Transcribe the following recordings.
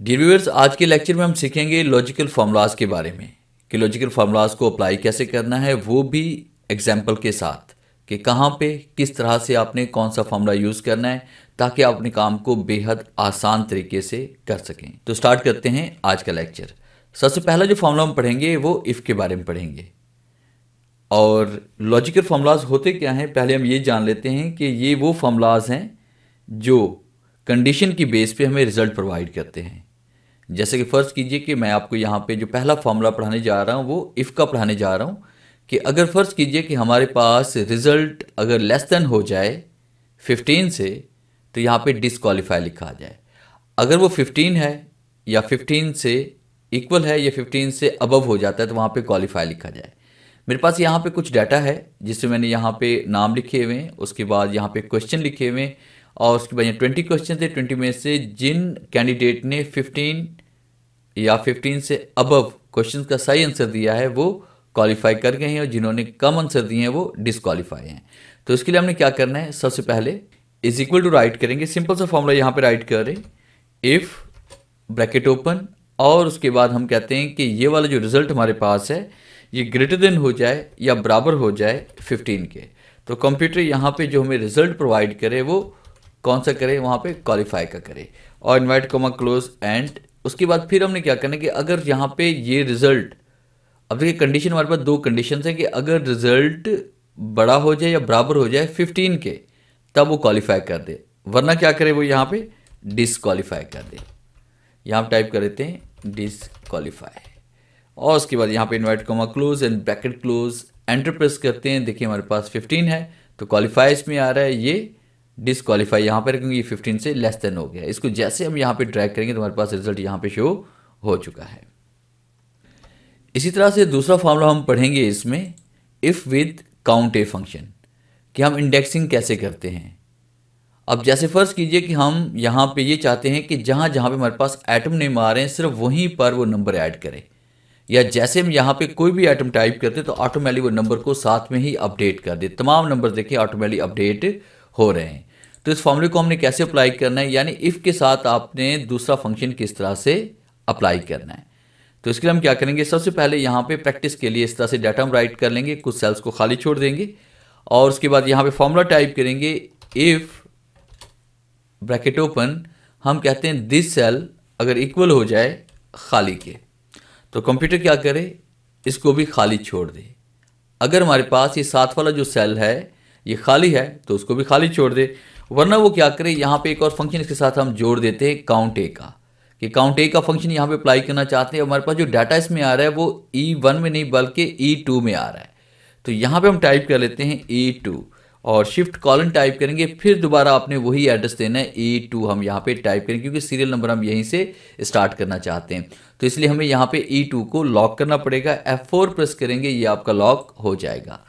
dear viewers आज के lecture में हम सीखेंगे लॉजिकल फार्मूलाज के बारे में कि लॉजिकल फार्मूलाज को अप्लाई कैसे करना है वो भी एग्जाम्पल के साथ कि कहाँ पे किस तरह से आपने कौन सा फार्मूला यूज़ करना है ताकि आप अपने काम को बेहद आसान तरीके से कर सकें तो स्टार्ट करते हैं आज का लेक्चर सबसे पहला जो फार्मूला हम पढ़ेंगे वो इफ़ के बारे में पढ़ेंगे और लॉजिकल फार्मूलाज होते क्या हैं पहले हम ये जान लेते हैं कि ये वो फार्मूलाज हैं जो कंडीशन की बेस पे हमें रिज़ल्ट प्रोवाइड करते हैं जैसे कि फ़र्ज़ कीजिए कि मैं आपको यहाँ पे जो पहला फार्मूला पढ़ाने जा रहा हूँ वो इफ़ का पढ़ाने जा रहा हूँ कि अगर फ़र्ज़ कीजिए कि हमारे पास रिज़ल्ट अगर लेस देन हो जाए 15 से तो यहाँ पे डिसक्वालीफाई लिखा जाए अगर वो 15 है या 15 से इक्वल है या 15 से अबव हो जाता है तो वहाँ पे क्वालिफाई लिखा जाए मेरे पास यहाँ पे कुछ डाटा है जिससे मैंने यहाँ पे नाम लिखे हुए हैं उसके बाद यहाँ पे क्वेश्चन लिखे हुए हैं और उसके बाद यहाँ ट्वेंटी क्वेश्चन थे ट्वेंटी में से जिन कैंडिडेट ने फिफ्टीन या फिफ्टीन से अबव क्वेश्चन का सही आंसर दिया है वो क्वालिफाई कर गए हैं और जिन्होंने कम आंसर दिए हैं वो डिसक्वालीफाई हैं तो इसके लिए हमने क्या करना है सबसे पहले इज इक्वल टू राइट करेंगे सिंपल सा फॉर्मूला यहाँ पे राइट करें इफ़ ब्रैकेट ओपन और उसके बाद हम कहते हैं कि ये वाला जो रिजल्ट हमारे पास है ये ग्रेटर देन हो जाए या बराबर हो जाए 15 के तो कंप्यूटर यहाँ पे जो हमें रिजल्ट प्रोवाइड करे वो कौन सा करें वहाँ पे क्वालिफाई का करें और इन्वाइट कोमा क्लोज एंड उसके बाद फिर हमने क्या करना है कि अगर यहाँ पे ये रिजल्ट अब देखिए कंडीशन हमारे पास दो कंडीशन है कि अगर रिजल्ट बड़ा हो जाए या बराबर हो जाए फिफ्टीन के तब वो क्वालिफाई कर दे वरना क्या करे वो यहाँ पे डिसक्वालीफाई कर दे यहाँ टाइप कर देते हैं डिसक्वालीफाई और उसके बाद यहाँ पे invert comma close and bracket close enter press करते हैं देखिए हमारे पास 15 है तो क्वालिफाइज में आ रहा है ये डिसक्वालीफाई यहाँ पर क्योंकि फिफ्टीन से लेस देन हो गया इसको जैसे हम यहाँ पर ट्रैक करेंगे तो हमारे पास रिजल्ट यहाँ पर शो हो चुका है इसी तरह से दूसरा फार्मूला हम पढ़ेंगे इसमें if with count a function कि हम इंडेक्सिंग कैसे करते हैं अब जैसे फ़र्ज़ कीजिए कि हम यहाँ पे ये चाहते हैं कि जहाँ जहाँ पे हमारे पास एटम नेम आ रहे हैं सिर्फ वहीं पर वो नंबर ऐड करें या जैसे हम यहाँ पे कोई भी आइटम टाइप करते तो ऑटोमेटिक वो नंबर को साथ में ही अपडेट कर दे तमाम नंबर देखिए ऑटोमेटिक अपडेट हो रहे हैं तो इस फॉर्मूले को हमने कैसे अप्लाई करना है यानी इफ़ के साथ आपने दूसरा फंक्शन किस तरह से अप्लाई करना है तो इसके लिए हम क्या करेंगे सबसे पहले यहाँ पे प्रैक्टिस के लिए इस तरह से डाटा हम राइट कर लेंगे कुछ सेल्स को खाली छोड़ देंगे और उसके बाद यहाँ पे फॉर्मूला टाइप करेंगे इफ़ ब्रैकेट ओपन हम कहते हैं दिस सेल अगर इक्वल हो जाए खाली के तो कंप्यूटर क्या करे इसको भी खाली छोड़ दे अगर हमारे पास ये साथ वाला जो सेल है ये खाली है तो उसको भी खाली छोड़ दे वरना वो क्या करे यहाँ पे एक और फंक्शन इसके साथ हम जोड़ देते हैं काउंट ए का कि काउंट ए का फंक्शन यहाँ पे अप्लाई करना चाहते हैं हमारे पास जो डाटा इसमें आ रहा है वो ई e वन में नहीं बल्कि ई e टू में आ रहा है तो यहाँ पे हम टाइप कर लेते हैं ई e टू और शिफ्ट कॉलन टाइप करेंगे फिर दोबारा आपने वही एड्रेस देना है ई टू हम यहाँ पे टाइप करेंगे क्योंकि सीरियल नंबर हम यहीं से स्टार्ट करना चाहते हैं तो इसलिए हमें यहाँ पे ई टू को लॉक करना पड़ेगा एफ फोर प्रेस करेंगे ये आपका लॉक हो जाएगा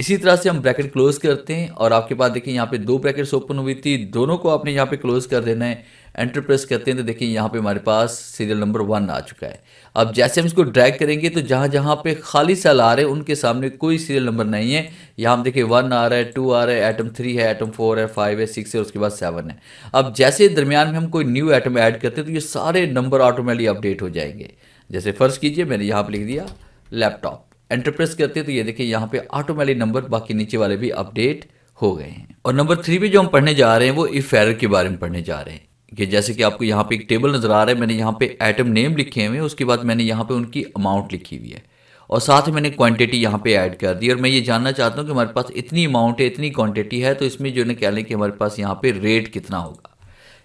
इसी तरह से हम ब्रैकेट क्लोज करते हैं और आपके पास देखिए यहाँ पे दो ब्रैकेट्स ओपन हुई थी दोनों को आपने यहाँ पे क्लोज कर देना है एंटर प्रेस करते हैं तो देखिए यहाँ पे हमारे पास सीरियल नंबर वन आ चुका है अब जैसे हम इसको ड्रैग करेंगे तो जहाँ जहाँ पे खाली सेल आ रहे हैं उनके सामने कोई सीरियल नंबर नहीं है यहाँ हम देखिए वन आ रहा है टू आ रहा है एटम थ्री है एटम फोर है फाइव है सिक्स है उसके बाद सेवन है अब जैसे दरमियान में हम कोई न्यू आइटम ऐड करते हैं तो ये सारे नंबर ऑटोमेटिकली अपडेट हो जाएंगे जैसे फ़र्ज़ कीजिए मैंने यहाँ पर लिख दिया लैपटॉप एंटरप्रेस करते हैं तो ये देखिए यहाँ पे ऑटोमेटिक नंबर बाकी नीचे वाले भी अपडेट हो गए हैं और नंबर थ्री पे जो हम पढ़ने जा रहे हैं वो इफ एरर के बारे में पढ़ने जा रहे हैं कि जैसे कि आपको यहाँ पे एक टेबल नज़र आ रहा है मैंने यहाँ पे आइटम नेम लिखे हुए हैं उसके बाद मैंने यहाँ पे उनकी अमाउंट लिखी हुई है और साथ ही मैंने क्वांटिटी यहाँ पे ऐड कर दी और मैं ये जानना चाहता हूँ कि हमारे पास इतनी अमाउंट है इतनी क्वांटिटी है तो इसमें जो है कह लें कि हमारे पास यहाँ पे रेट कितना होगा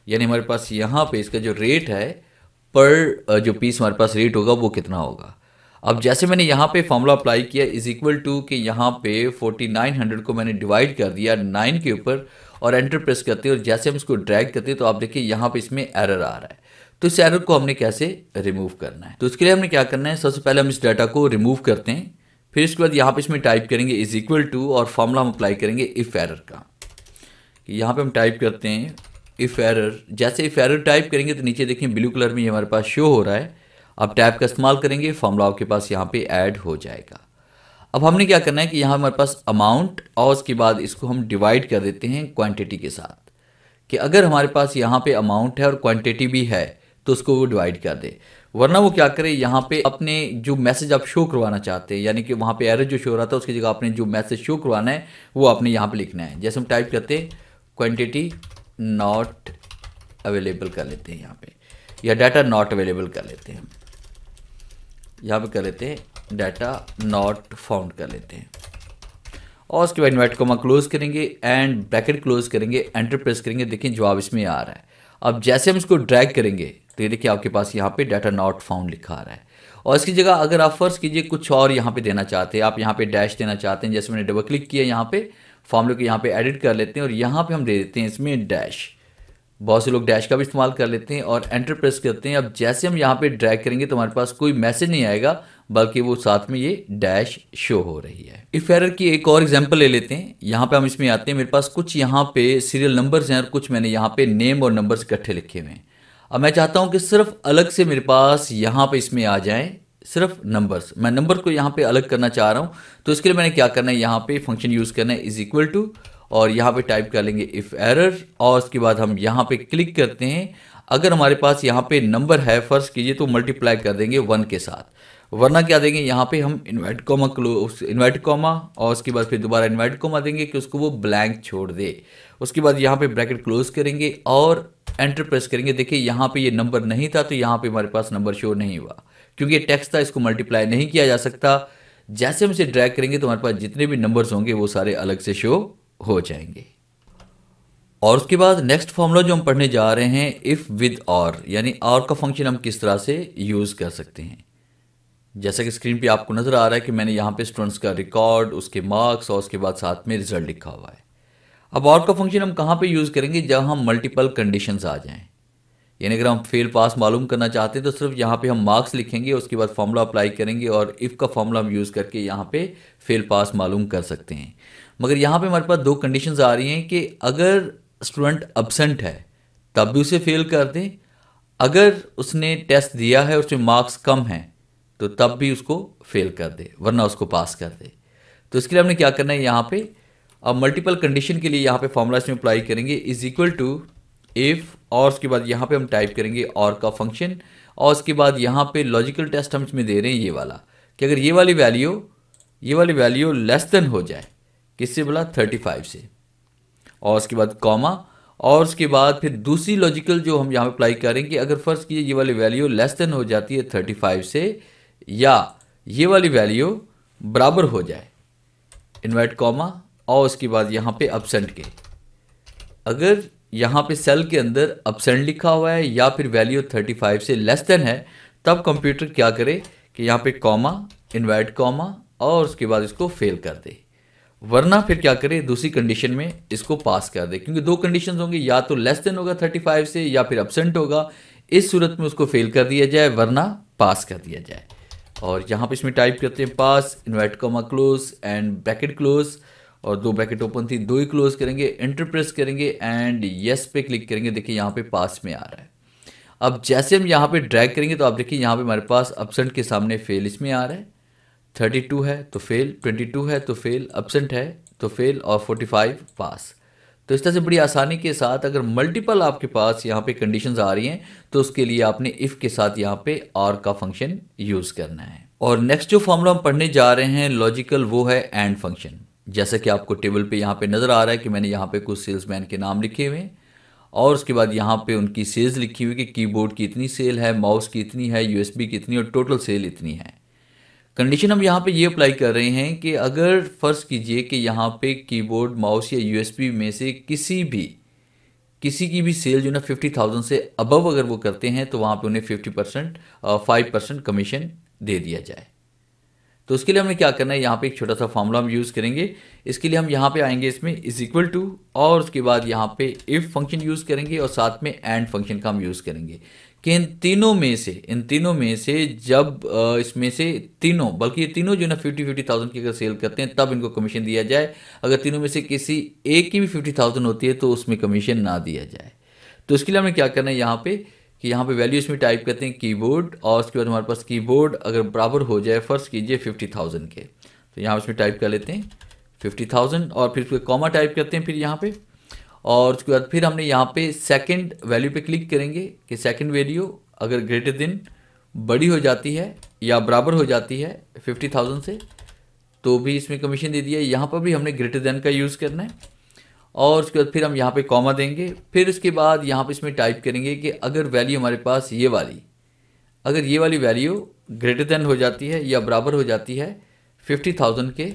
यानी हमारे पास यहाँ पे इसका जो रेट है पर जो पीस हमारे पास रेट होगा वो कितना होगा अब जैसे मैंने यहाँ पे फॉर्मूला अप्लाई किया इज इक्वल टू कि यहाँ पे 4900 को मैंने डिवाइड कर दिया 9 के ऊपर और एंटर प्रेस करते हैं और जैसे हम इसको ड्रैग करते हैं तो आप देखिए यहाँ पे इसमें एरर आ रहा है तो इस एरर को हमने कैसे रिमूव करना है तो इसके लिए हमने क्या करना है सबसे पहले हम इस डाटा को रिमूव करते हैं फिर इसके बाद यहाँ पर इसमें टाइप करेंगे इज इक्वल टू और फार्मूला हम अप्लाई करेंगे इफ़ एरर का यहाँ पर हम टाइप करते हैं इफ़ एरर जैसे इफ़ एरर टाइप करेंगे तो नीचे देखें ब्लू कलर में ये हमारे पास शो हो रहा है आप टैब का इस्तेमाल करेंगे फॉर्मूला आपके पास यहाँ पे ऐड हो जाएगा अब हमने क्या करना है कि यहाँ हमारे पास अमाउंट और उसके बाद इसको हम डिवाइड कर देते हैं क्वांटिटी के साथ कि अगर हमारे पास यहाँ पे अमाउंट है और क्वांटिटी भी है तो उसको वो डिवाइड कर दे वरना वो क्या करे यहाँ पे अपने जो मैसेज आप शो करवाना चाहते हैं यानी कि वहाँ पे एरर जो शो हो रहा था उसकी जगह आपने जो मैसेज शो करवाना है वो आपने यहाँ पे लिखना है जैसे हम टाइप करते हैं क्वांटिटी नॉट अवेलेबल कर लेते हैं यहाँ पे या डाटा नॉट अवेलेबल कर लेते हैं यहाँ पे कर लेते हैं डाटा नॉट फाउंड कर लेते हैं और उसके बाद इन्वाइट हम क्लोज करेंगे एंड ब्रैकेट क्लोज करेंगे एंटर प्रेस करेंगे देखिए जवाब इसमें आ रहा है अब जैसे हम इसको ड्रैग करेंगे तो ये देखिए आपके पास यहाँ पे डाटा नॉट फाउंड लिखा आ रहा है और इसकी जगह अगर आप फर्ज कीजिए कुछ और यहाँ पे देना चाहते हैं आप यहाँ पे डैश देना चाहते हैं जैसे मैंने डबल क्लिक किया यहाँ पे फॉर्मूले को यहाँ पे एडिट कर लेते हैं और यहाँ पे हम दे देते हैं इसमें डैश बहुत से लोग डैश का भी इस्तेमाल कर लेते हैं और एंटर प्रेस करते हैं अब जैसे हम यहाँ पे ड्रैग करेंगे तो हमारे पास कोई मैसेज नहीं आएगा बल्कि वो साथ में ये डैश शो हो रही है इफ एरर की एक और एग्जांपल ले लेते हैं यहाँ पे हम इसमें आते हैं मेरे पास कुछ यहाँ पे सीरियल नंबर्स हैं और कुछ मैंने यहाँ पे नेम और नंबर्स इकट्ठे लिखे हुए हैं अब मैं चाहता हूँ कि सिर्फ अलग से मेरे पास यहाँ पर इसमें आ जाए सिर्फ नंबर्स मैं नंबर को यहाँ पे अलग करना चाह रहा हूँ तो इसके लिए मैंने क्या करना है यहाँ पे फंक्शन यूज़ करना है इज़ इक्वल टू और यहाँ पे टाइप कर लेंगे इफ़ एरर और उसके बाद हम यहाँ पे क्लिक करते हैं अगर हमारे पास यहाँ पे नंबर है फर्स्ट कीजिए तो मल्टीप्लाई कर देंगे वन के साथ वरना क्या देंगे यहाँ पे हम invert comma close invert comma और उसके बाद फिर दोबारा इन्वाइट कॉमा देंगे कि उसको वो ब्लैंक छोड़ दे उसके बाद यहाँ पे ब्रैकेट क्लोज करेंगे और एंटर प्रेस करेंगे देखिए यहाँ पे ये नंबर नहीं था तो यहाँ पे हमारे पास नंबर शो नहीं हुआ क्योंकि ये टेक्स था इसको मल्टीप्लाई नहीं किया जा सकता जैसे हम इसे ड्रैग करेंगे तो हमारे पास जितने भी नंबर्स होंगे वो सारे अलग से शो हो जाएंगे और उसके बाद नेक्स्ट फॉर्मूला जो हम पढ़ने जा रहे हैं इफ़ विद और यानी और का फंक्शन हम किस तरह से यूज़ कर सकते हैं जैसा कि स्क्रीन पे आपको नज़र आ रहा है कि मैंने यहाँ पे स्टूडेंट्स का रिकॉर्ड उसके मार्क्स और उसके बाद साथ में रिजल्ट लिखा हुआ है अब और का फंक्शन हम कहाँ पे यूज़ करेंगे जब हम मल्टीपल कंडीशन आ जाएँ यानी अगर हम फेल पास मालूम करना चाहते हैं तो सिर्फ यहाँ पे हम मार्क्स लिखेंगे उसके बाद फॉर्मूला अप्लाई करेंगे और इफ़ का फॉर्मूला हम यूज़ करके यहाँ पे फेल पास मालूम कर सकते हैं मगर यहाँ पे हमारे पास दो कंडीशंस आ रही हैं कि अगर स्टूडेंट अब्सेंट है तब भी उसे फेल कर दें अगर उसने टेस्ट दिया है उसमें मार्क्स कम हैं तो तब भी उसको फेल कर दे वरना उसको पास कर दे तो इसके लिए हमने क्या करना है यहाँ पे अब मल्टीपल कंडीशन के लिए यहाँ पे फॉर्मूला इसमें अप्लाई करेंगे इज इक्वल टू इफ़ और उसके बाद यहाँ पे हम टाइप करेंगे और का फंक्शन और उसके बाद यहाँ पे लॉजिकल टेस्ट हम इसमें दे रहे हैं ये वाला कि अगर ये वाली वैल्यू ये वाली वैल्यू लेस देन हो जाए किससे बोला थर्टी फाइव से और उसके बाद कॉमा और उसके बाद फिर दूसरी लॉजिकल जो हम यहाँ अप्लाई करेंगे अगर फर्स्ट कीजिए ये वाली वैल्यू लेस देन हो जाती है थर्टी फाइव से या ये वाली वैल्यू बराबर हो जाए इन्वर्ट कॉमा और उसके बाद यहाँ पे अपसेंट के अगर यहाँ पे सेल के अंदर अपसेंट लिखा हुआ है या फिर वैल्यू थर्टी फाइव से लेस देन है तब कंप्यूटर क्या करे कि यहाँ पे कॉमा इन्वर्ट कॉमा और उसके बाद इसको फेल कर दे वरना फिर क्या करे दूसरी कंडीशन में इसको पास कर दे क्योंकि दो कंडीशन होंगे या तो लेस देन होगा थर्टी फाइव से या फिर अपसेंट होगा इस सूरत में उसको फेल कर दिया जाए वरना पास कर दिया जाए और यहाँ पे इसमें टाइप करते हैं pass invert comma close and bracket close और दो ब्रैकेट ओपन थी दो ही क्लोज करेंगे एंटर प्रेस करेंगे एंड येस पे क्लिक करेंगे देखिए यहाँ पे पास में आ रहा है अब जैसे हम यहाँ पे ड्रैग करेंगे तो आप देखिए यहाँ पे हमारे पास अपसेंट के सामने फेल इसमें आ रहा है थर्टी टू है तो फेल ट्वेंटी टू है तो फेल अपसेंट है तो फेल और फोर्टी फाइव पास तो इस तरह से बड़ी आसानी के साथ अगर मल्टीपल आपके पास यहाँ पे कंडीशंस आ रही हैं तो उसके लिए आपने इफ़ के साथ यहाँ पे और का फंक्शन यूज़ करना है और नेक्स्ट जो फॉर्मूला हम पढ़ने जा रहे हैं लॉजिकल वो है एंड फंक्शन जैसा कि आपको टेबल पे यहाँ पे नज़र आ रहा है कि मैंने यहाँ पे कुछ सेल्समैन के नाम लिखे हुए हैं और उसके बाद यहाँ पे उनकी सेल्स लिखी हुई कि कीबोर्ड की इतनी सेल है माउस की इतनी है यूएसबी की इतनी और टोटल सेल इतनी है कंडीशन हम यहाँ पे ये अप्लाई कर रहे हैं कि अगर फ़र्ज़ कीजिए कि यहाँ पे कीबोर्ड माउस या यूएसबी में से किसी भी किसी की भी सेल जो ना फिफ्टी थाउजेंड से अबव अगर वो करते हैं तो वहाँ पे उन्हें fifty percent five percent commission दे दिया जाए तो उसके लिए हमें क्या करना है यहाँ पे एक छोटा सा फॉर्मूला हम यूज़ करेंगे इसके लिए हम यहाँ पे आएंगे इसमें इज इक्वल टू और उसके बाद यहाँ पे इफ़ फंक्शन यूज़ करेंगे और साथ में एंड फंक्शन का हम यूज़ करेंगे कि इन तीनों में से इन तीनों में से जब इसमें से तीनों बल्कि ये तीनों जो है ना फिफ्टी फिफ्टी थाउजेंड की अगर सेल करते हैं तब इनको कमीशन दिया जाए अगर तीनों में से किसी एक की भी फिफ्टी थाउजेंड होती है तो उसमें कमीशन ना दिया जाए तो इसके लिए हमें क्या करना है यहाँ पे कि यहाँ पे वैल्यू इसमें टाइप करते हैं कीबोर्ड और उसके बाद हमारे पास कीबोर्ड अगर बराबर हो जाए फर्स्ट कीजिए फिफ्टी थाउजेंड के तो यहाँ इसमें टाइप कर लेते हैं फिफ्टी थाउजेंड और फिर उसके कॉमा टाइप करते हैं फिर यहाँ पर और उसके बाद फिर हमने यहाँ पे सेकंड वैल्यू पे क्लिक करेंगे कि सेकंड वैल्यू अगर ग्रेटर देन बड़ी हो जाती है या बराबर हो जाती है फिफ्टी थाउजेंड से तो भी इसमें कमीशन दे दिया यहाँ पर भी हमने ग्रेटर देन का यूज़ करना है और उसके बाद फिर हम यहाँ पे कॉमा देंगे फिर उसके बाद यहाँ पर इसमें टाइप करेंगे कि अगर वैल्यू हमारे पास ये वाली अगर ये वाली वैल्यू ग्रेटर देन हो जाती है या बराबर हो जाती है फिफ्टी थाउजेंड के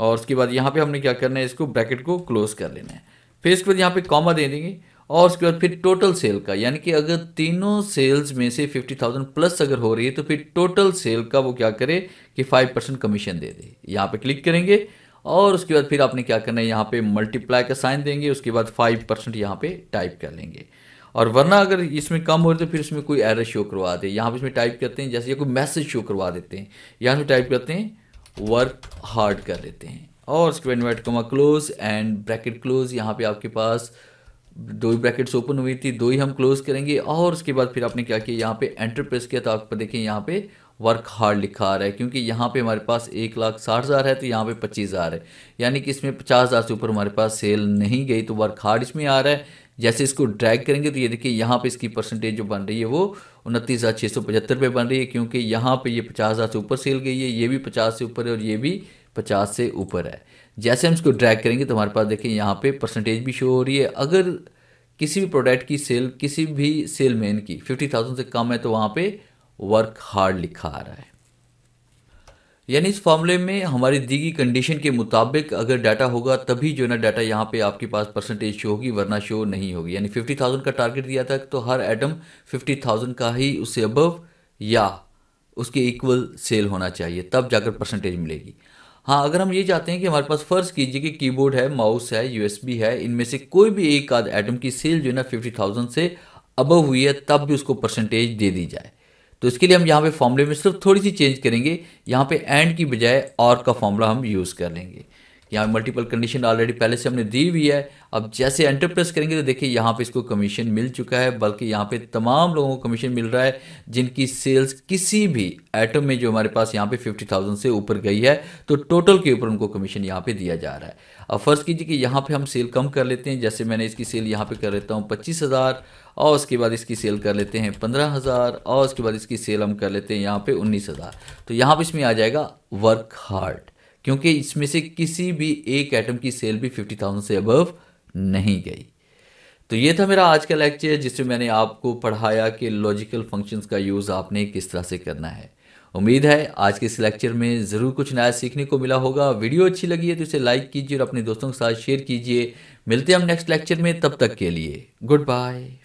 और उसके बाद यहाँ पे हमने क्या करना है इसको ब्रैकेट को क्लोज कर लेना है फिर इसके बाद यहाँ पे कॉमा दे देंगे और उसके बाद फिर टोटल सेल का यानी कि अगर तीनों सेल्स में से फिफ्टी थाउजेंड प्लस अगर हो रही है तो फिर टोटल सेल का वो क्या करे कि फाइव परसेंट कमीशन दे दे यहाँ पे क्लिक करेंगे और उसके बाद फिर आपने क्या करना है यहाँ पे मल्टीप्लाई का साइन देंगे उसके बाद फाइव परसेंट यहाँ पे टाइप कर लेंगे और वरना अगर इसमें कम हो रही तो फिर इसमें कोई एरर शो करवा दे यहाँ पे इसमें टाइप करते हैं जैसे या कोई मैसेज शो करवा देते हैं यहाँ पर टाइप करते हैं वर्क हार्ड कर लेते हैं और उसके बाद invert comma close and bracket close यहाँ पे आपके पास दो ही ब्रैकेट्स ओपन हुई थी दो ही हम क्लोज करेंगे और उसके बाद फिर आपने क्या किया यहाँ पे एंटर प्रेस किया तो आप देखें यहाँ पे वर्क हार्ड लिखा आ रहा है क्योंकि यहाँ पे हमारे पास एक लाख साठ हज़ार है तो यहाँ पे पच्चीस हज़ार है यानी कि इसमें पचास हज़ार से ऊपर हमारे पास सेल नहीं गई तो वर्क हार्ड इसमें आ रहा है जैसे इसको ड्रैग करेंगे तो ये देखिए यहाँ पे इसकी परसेंटेज जो बन रही है वो उनतीस हज़ार छः सौ पचहत्तर पर बन रही है क्योंकि यहाँ पे ये पचास हज़ार से ऊपर सेल गई है ये भी पचास से ऊपर है और ये भी पचास से ऊपर है जैसे हम इसको ड्रैग करेंगे तो हमारे पास देखिए यहाँ पे परसेंटेज भी शो हो रही है अगर किसी भी प्रोडक्ट की सेल किसी भी सेलमैन की फिफ्टी थाउजेंड से कम है तो वहाँ पर वर्क हार्ड लिखा आ रहा है यानी इस फॉर्मूले में हमारी दी गई कंडीशन के मुताबिक अगर डाटा होगा तभी जो है ना डाटा यहाँ पे आपके पास परसेंटेज शो होगी वरना शो नहीं होगी यानी फिफ्टी थाउजेंड का टारगेट दिया था तो हर एटम फिफ्टी थाउजेंड का ही उससे अबव या उसके इक्वल सेल होना चाहिए तब जाकर परसेंटेज मिलेगी हाँ अगर हम ये चाहते हैं कि हमारे पास फ़र्ज़ कीजिए कि कीबोर्ड है माउस है यूएसबी है इनमें से कोई भी एक आध एटम की सेल जो है ना फिफ्टी थाउजेंड से अबव हुई है तब भी उसको परसेंटेज दे दी जाए तो इसके लिए हम यहाँ पे फॉर्मूले में सिर्फ थोड़ी सी चेंज करेंगे यहाँ पे एंड की बजाय और का फॉर्मूला हम यूज़ कर लेंगे यहाँ मल्टीपल कंडीशन ऑलरेडी पहले से हमने दी हुई है अब जैसे एंटर प्रेस करेंगे तो देखिए यहाँ पे इसको कमीशन मिल चुका है बल्कि यहाँ पे तमाम लोगों को कमीशन मिल रहा है जिनकी सेल्स किसी भी आइटम में जो हमारे पास यहाँ पे फिफ्टी थाउजेंड से ऊपर गई है तो टोटल के ऊपर उनको कमीशन यहाँ पे दिया जा रहा है अब फर्ज़ कीजिए कि यहाँ पर हम सेल कम कर लेते हैं जैसे मैंने इसकी सेल यहाँ पर कर लेता हूँ पच्चीस हज़ार और उसके बाद इसकी सेल कर लेते हैं पंद्रह हज़ार और उसके बाद इसकी सेल हम कर लेते हैं यहाँ पे उन्नीस हज़ार तो यहाँ पे इसमें आ जाएगा वर्क हार्ड क्योंकि इसमें से किसी भी एक एटम की सेल भी फिफ्टी थाउजेंड से अबव नहीं गई तो ये था मेरा आज का लेक्चर जिसमें मैंने आपको पढ़ाया कि लॉजिकल फंक्शंस का यूज़ आपने किस तरह से करना है उम्मीद है आज के इस लेक्चर में ज़रूर कुछ नया सीखने को मिला होगा वीडियो अच्छी लगी है तो इसे लाइक कीजिए और अपने दोस्तों के साथ शेयर कीजिए मिलते हैं हम नेक्स्ट लेक्चर में तब तक के लिए गुड बाय